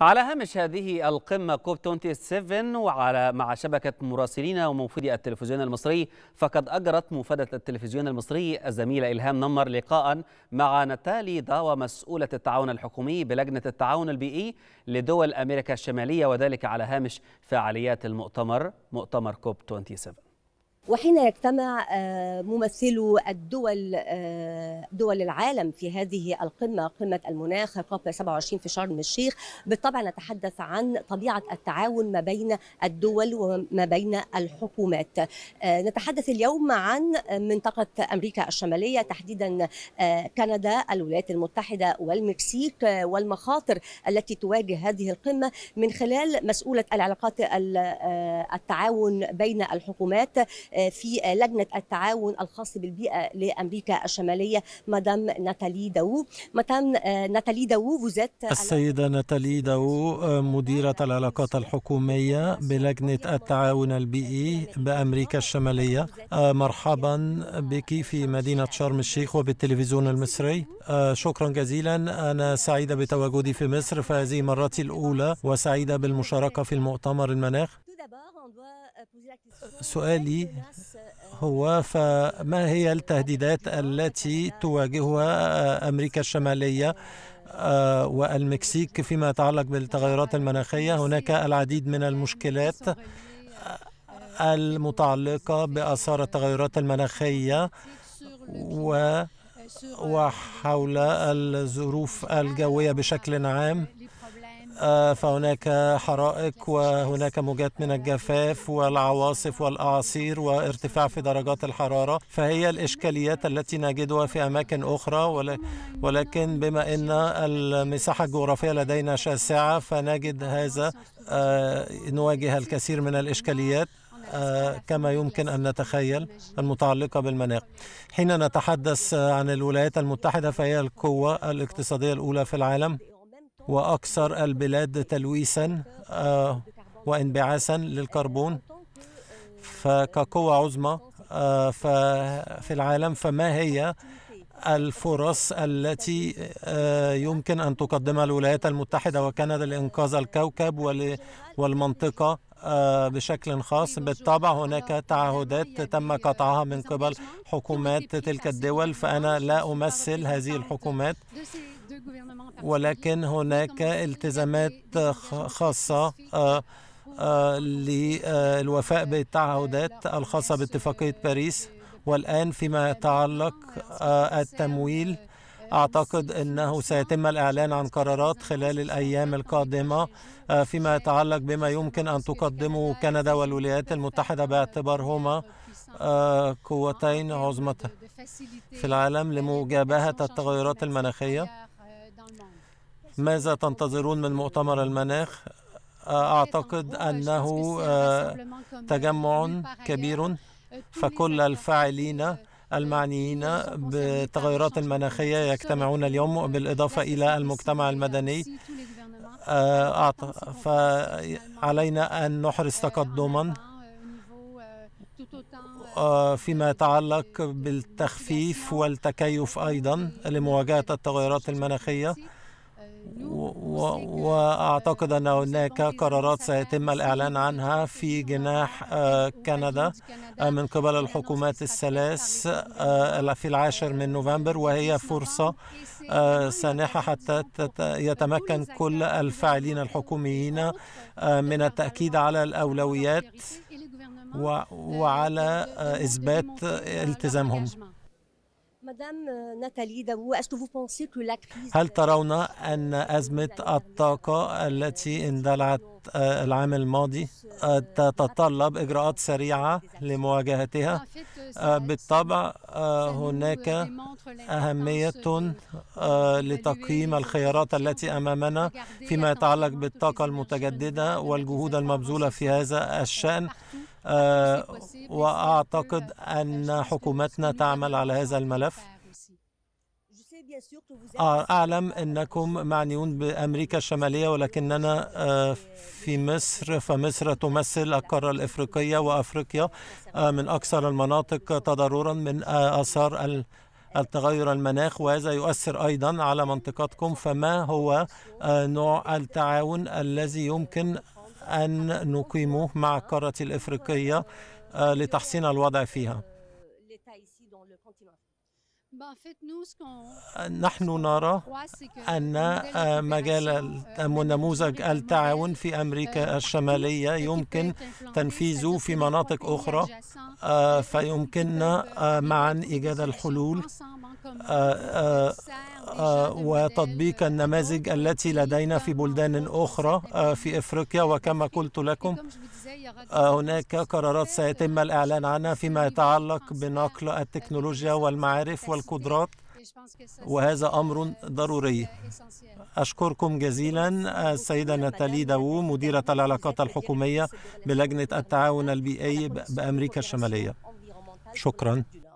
على هامش هذه القمة كوب 27 وعلى مع شبكة مراسلين وموفدي التلفزيون المصري فقد أجرت موفدة التلفزيون المصري الزميلة إلهام نمر لقاء مع نتالي داوا مسؤولة التعاون الحكومي بلجنة التعاون البيئي لدول أمريكا الشمالية وذلك على هامش فعاليات المؤتمر مؤتمر كوب 27 وحين يجتمع آه، ممثلو الدول آه، دول العالم في هذه القمه قمه المناخ كوب 27 في شرم الشيخ بالطبع نتحدث عن طبيعه التعاون ما بين الدول وما بين الحكومات آه، نتحدث اليوم عن منطقه امريكا الشماليه تحديدا كندا الولايات المتحده والمكسيك والمخاطر التي تواجه هذه القمه من خلال مسؤوله العلاقات التعاون بين الحكومات آه، في آه، لجنه التعاون الخاص بالبيئه لامريكا الشماليه مدام ناتالي داو مدام آه، ناتالي داو vous السيده ناتالي داو مديره العلاقات الحكوميه بلجنه التعاون البيئي بامريكا الشماليه مرحبا بك في مدينه شرم الشيخ وبالتلفزيون المصري شكرا جزيلا انا سعيده بتواجدي في مصر فهذه مرتي الاولى وسعيده بالمشاركه في المؤتمر المناخ سؤالي هو فما هي التهديدات التي تواجهها أمريكا الشمالية آه، والمكسيك فيما يتعلق بالتغيرات المناخية هناك العديد من المشكلات آه، المتعلقة بآثار التغيرات المناخية و وحول الظروف الجوية بشكل عام آه، فهناك حرائق وهناك موجات من الجفاف والعواصف والاعاصير وارتفاع في درجات الحراره فهي الاشكاليات التي نجدها في اماكن اخرى ولكن بما ان المساحه الجغرافيه لدينا شاسعه فنجد هذا آه، نواجه الكثير من الاشكاليات آه، كما يمكن أن نتخيل المتعلقة بالمناخ حين نتحدث عن الولايات المتحدة فهي القوة الاقتصادية الأولى في العالم وأكثر البلاد تلويسا آه، وانبعاثا للكربون فكقوة عظمى آه، في العالم فما هي الفرص التي آه، يمكن أن تقدمها الولايات المتحدة وكندا لإنقاذ الكوكب والمنطقة بشكل خاص بالطبع هناك تعهدات تم قطعها من قبل حكومات تلك الدول فأنا لا أمثل هذه الحكومات ولكن هناك التزامات خاصة للوفاء بالتعهدات الخاصة باتفاقية باريس والآن فيما يتعلق التمويل أعتقد أنه سيتم الإعلان عن قرارات خلال الأيام القادمة فيما يتعلق بما يمكن أن تقدمه كندا والولايات المتحدة باعتبارهما قوتين عظمتين في العالم لمجابهة التغيرات المناخية ماذا تنتظرون من مؤتمر المناخ أعتقد أنه آه، تجمع كبير فكل الفاعلين المعنيين بالتغيرات المناخية يجتمعون اليوم بالإضافة إلى المجتمع المدني آه، فعلينا أن نحرص تقدما آه، فيما يتعلق بالتخفيف والتكيف أيضا لمواجهة التغيرات المناخية وأعتقد أن هناك قرارات سيتم الإعلان عنها في جناح آه، كندا آه، من قبل الحكومات الثلاث في العاشر من نوفمبر وهي فرصة سانحة حتى يتمكن كل الفاعلين الحكوميين من التأكيد على الأولويات آه، وعلى آه، إثبات التزامهم euh, هل ترون أن أزمة الطاقة التي اندلعت آه، العام الماضي تتطلب إجراءات سريعة لمواجهتها euh, بالطبع هناك euh, أهمية لتقييم الخيارات التي أمامنا فيما يتعلق بالطاقة المتجددة والجهود المبذولة في هذا الشأن آه، وأعتقد أن حكومتنا تعمل على هذا الملف آه، أعلم أنكم معنيون بأمريكا الشمالية ولكننا آه، في مصر فمصر تمثل القارة الإفريقية وأفريقيا من أكثر المناطق تضررا من آثار التغير المناخ وهذا يؤثر أيضا على منطقتكم فما هو نوع التعاون الذي يمكن أن نقيمه مع القارة الإفريقية آه، لتحسين الوضع فيها آه، نحن نرى أن آه، مجال euh, نموذج التعاون في أمريكا euh, الشمالية يمكن تنفيذه في مناطق أخرى فيمكننا معا إيجاد الحلول آه، وتطبيق النماذج التي لدينا في بلدان أخرى آه، في إفريقيا وكما قلت لكم آه، هناك قرارات سيتم الإعلان عنها فيما يتعلق بنقل التكنولوجيا والمعارف والقدرات وهذا أمر ضروري أشكركم جزيلا السيدة ناتالي داوو مديرة العلاقات الحكومية بلجنة التعاون البيئي بأمريكا الشمالية شكرا